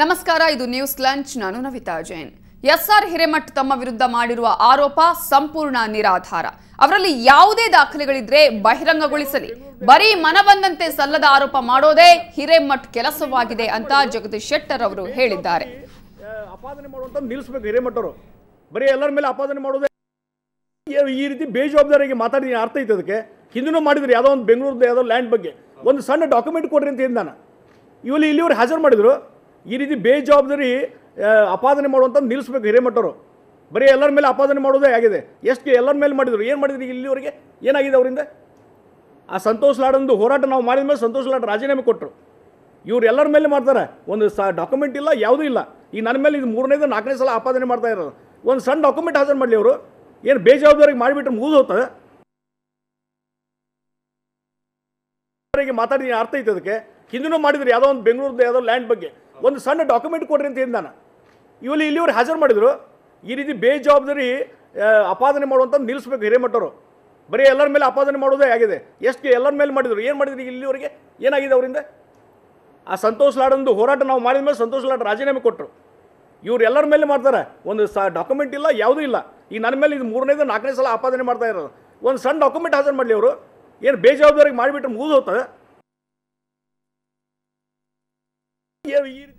ನಮಸ್ಕಾರ ಇದು news lunch ನಾನು ನವಿತಾ ಜೈನ್ ಎಸ್ಆರ್ ಹಿರೇಮಠ್ ತಮ್ಮ ವಿರುದ್ಧ ಮಾಡಿರುವ ಆರೋಪ ಸಂಪೂರ್ಣ ನಿರಾಧಾರ ಅವರಲ್ಲಿ ಯಾವುದೇ ದಾಖಲೆಗಳಿದ್ರೆ ಬಹಿರಂಗಗೊಳಿಸಲಿ ಬರೀ ಬಂದಂತೆ ಸಲ್ಲದ ಆರೋಪ ಮಾಡೋದೇ ಹಿರೇಮಠ್ ಕೆಲಸವಾಗಿದೆ ಅಂತ ಜಗದೀಶ್ ಶೆಟ್ಟರ್ ಅವರು ಹೇಳಿದ್ದಾರೆ ಅಪಾದನೆ ಮಾಡುವಂತ ನಿಲ್ಲಿಸಬೇಕು ಹಿರೇಮಠರು ಬರೀ ಎಲ್ಲರ ಮೇಲೆ ಅಪಾದನೆ ಮಾಡೋದೇ ಈ ರೀತಿ ಬೇಜವಾಬ್ದಾರಿಗೆ ಮಾತಾಡಿದ ಅರ್ಥ ಐತೆ ಅದಕ್ಕೆ ಹಿಂದೂ ಮಾಡಿದ್ರು ಯಾವುದೋ ಒಂದು ಬೆಂಗಳೂರು ಯಾವುದೋ ಲ್ಯಾಂಡ್ ಬಗ್ಗೆ ಒಂದು ಸಣ್ಣ ಡಾಕ್ಯುಮೆಂಟ್ ಕೊಡ್ರಿ ಅಂತ ನಾನು ಇವಲ್ಲಿ ಇಲ್ಲಿವ್ರು ಹಾಜರು ಮಾಡಿದ್ರು ಈ ರೀತಿ ಬೇಜವಾಬ್ದಾರಿ ಅಪಾದನೆ ಮಾಡುವಂಥದ್ದು ನಿಲ್ಲಿಸ್ಬೇಕು ಹಿರೇಮಠರು ಬರೀ ಎಲ್ಲರ ಮೇಲೆ ಅಪಾದನೆ ಮಾಡೋದೇ ಆಗಿದೆ ಎಷ್ಟು ಎಲ್ಲರ ಮೇಲೆ ಮಾಡಿದರು ಏನು ಮಾಡಿದ್ರು ಇಲ್ಲಿವರೆಗೆ ಏನಾಗಿದೆ ಅವರಿಂದ ಆ ಸಂತೋಷ್ ಲಾಡೊಂದು ಹೋರಾಟ ನಾವು ಮಾಡಿದ ಮೇಲೆ ಸಂತೋಷ್ ಲಾಡ್ ರಾಜೀನಾಮೆ ಕೊಟ್ಟರು ಇವ್ರು ಎಲ್ಲರ ಮೇಲೆ ಮಾಡ್ತಾರೆ ಒಂದು ಸ ಡಾಕ್ಯುಮೆಂಟ್ ಇಲ್ಲ ಯಾವುದೂ ಇಲ್ಲ ಈ ನನ್ನ ಮೇಲೆ ಇದು ಮೂರನೇದು ನಾಲ್ಕನೇ ಸಲ ಆಪಾದನೆ ಮಾಡ್ತಾ ಇರೋದು ಒಂದು ಸಣ್ಣ ಡಾಕ್ಯುಮೆಂಟ್ ಹಾಜರು ಮಾಡಲಿ ಅವರು ಏನು ಬೇಜವಾಬ್ದಾರಿಗೆ ಮಾಡಿಬಿಟ್ರೆ ಮುಗಿದು ಹೋಗ್ತದೆ ಮಾತಾಡಿದ ಅರ್ಥ ಐತೆ ಅದಕ್ಕೆ ಹಿಂದಿನೂ ಮಾಡಿದ್ರು ಯಾವುದೋ ಒಂದು ಬೆಂಗಳೂರದ್ದು ಯಾವುದೋ ಲ್ಯಾಂಡ್ ಬಗ್ಗೆ ಒಂದು ಸಣ್ಣ ಡಾಕ್ಯುಮೆಂಟ್ ಕೊಡ್ರಿ ಅಂತ ನಾನು ಇವಲ್ಲಿ ಇಲ್ಲಿವ್ರು ಹಾಜರು ಮಾಡಿದರು ಈ ರೀತಿ ಬೇಜವಾಬ್ದಾರಿ ಅಪಾದನೆ ಮಾಡುವಂಥ ನಿಲ್ಲಿಸ್ಬೇಕು ಹಿರೇಮಠರು ಬರೀ ಎಲ್ಲರ ಮೇಲೆ ಅಪಾದನೆ ಮಾಡೋದೇ ಆಗಿದೆ ಎಷ್ಟು ಎಲ್ಲರ ಮೇಲೆ ಮಾಡಿದರು ಏನು ಮಾಡಿದ್ರಿ ಇಲ್ಲಿವರಿಗೆ ಏನಾಗಿದೆ ಅವರಿಂದ ಆ ಸಂತೋಷ್ ಲಾಡೊಂದು ಹೋರಾಟ ನಾವು ಮಾಡಿದ ಮೇಲೆ ಸಂತೋಷ್ ಲಾಡ್ ರಾಜೀನಾಮೆ ಕೊಟ್ಟರು ಇವ್ರು ಎಲ್ಲರ ಮೇಲೆ ಮಾಡ್ತಾರೆ ಒಂದು ಸ ಡಾಕ್ಯುಮೆಂಟ್ ಇಲ್ಲ ಯಾವುದೂ ಇಲ್ಲ ಈ ನನ್ನ ಮೇಲೆ ಇದು ಮೂರನೇದು ನಾಲ್ಕನೇ ಸಲ ಆಪಾದನೆ ಮಾಡ್ತಾ ಇರೋದು ಒಂದು ಸಣ್ಣ ಡಾಕ್ಯುಮೆಂಟ್ ಹಾಜರು ಮಾಡಲಿ ಅವರು ಏನು ಬೇಜವಾಬ್ದಾರಿಗೆ ಮಾಡಿಬಿಟ್ರೆ ಮುಗಿದು ಹೋಗ್ತದೆ E eu ir